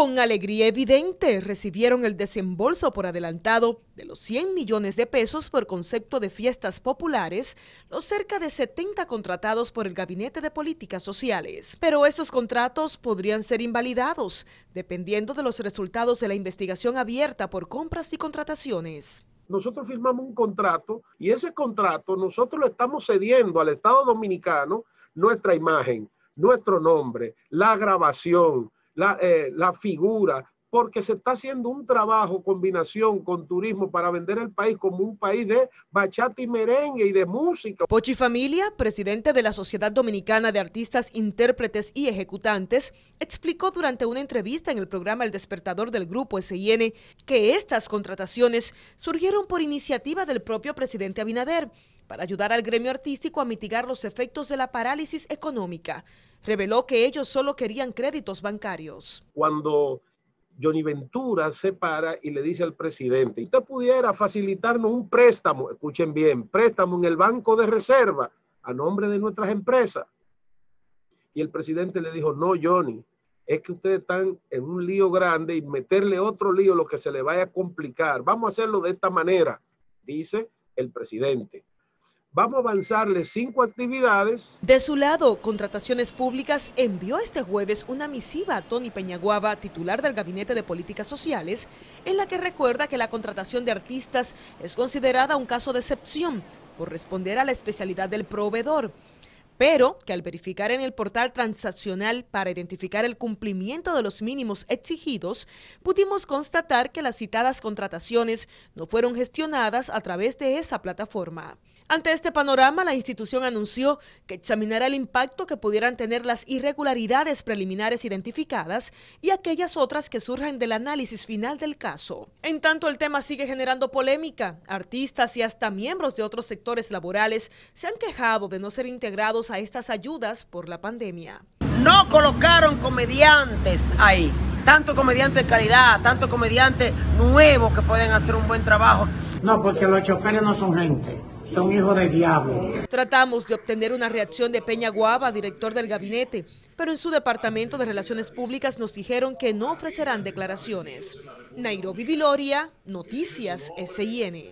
con alegría evidente recibieron el desembolso por adelantado de los 100 millones de pesos por concepto de fiestas populares, los cerca de 70 contratados por el Gabinete de Políticas Sociales. Pero esos contratos podrían ser invalidados, dependiendo de los resultados de la investigación abierta por compras y contrataciones nosotros firmamos un contrato y ese contrato nosotros lo estamos cediendo al Estado Dominicano nuestra imagen, nuestro nombre, la grabación, eh, la, figura, porque se está haciendo un trabajo, combinación con turismo para vender el país como un país de bachata y merengue y de música. Pochi Familia, presidente de la Sociedad Dominicana de Artistas, Intérpretes y Ejecutantes, explicó durante una entrevista en el programa El Despertador del Grupo SIN que estas contrataciones surgieron por iniciativa del propio presidente Abinader, para ayudar al gremio artístico a mitigar los efectos de la parálisis económica. Reveló que ellos solo querían créditos bancarios. Cuando Johnny Ventura se para y le dice al presidente, usted pudiera facilitarnos un préstamo, escuchen bien, préstamo en el Banco de Reserva a nombre de nuestras empresas. Y el presidente le dijo, no, Johnny, es que ustedes están en un lío grande y meterle otro lío lo que se le vaya a complicar. Vamos a hacerlo de esta manera, dice el presidente. Vamos a avanzarles cinco actividades. De su lado, Contrataciones Públicas envió este jueves una misiva a Tony Peñaguaba, titular del Gabinete de Políticas Sociales, en la que recuerda que la contratación de artistas es considerada un caso de excepción por responder a la especialidad del proveedor pero que al verificar en el portal transaccional para identificar el cumplimiento de los mínimos exigidos, pudimos constatar que las citadas contrataciones no fueron gestionadas a través de esa plataforma. Ante este panorama, la institución anunció que examinará el impacto que pudieran tener las irregularidades preliminares identificadas y aquellas otras que surjan del análisis final del caso. En tanto, el tema sigue generando polémica. Artistas y hasta miembros de otros sectores laborales se han quejado de no ser integrados a estas ayudas por la pandemia. No colocaron comediantes ahí, tanto comediantes de calidad, tanto comediante nuevo que pueden hacer un buen trabajo. No, porque los choferes no son gente diablo. Tratamos de obtener una reacción de Peña Guava, director del gabinete, pero en su departamento de Relaciones Públicas nos dijeron que no ofrecerán declaraciones. Nairobi Viloria, Noticias SIN.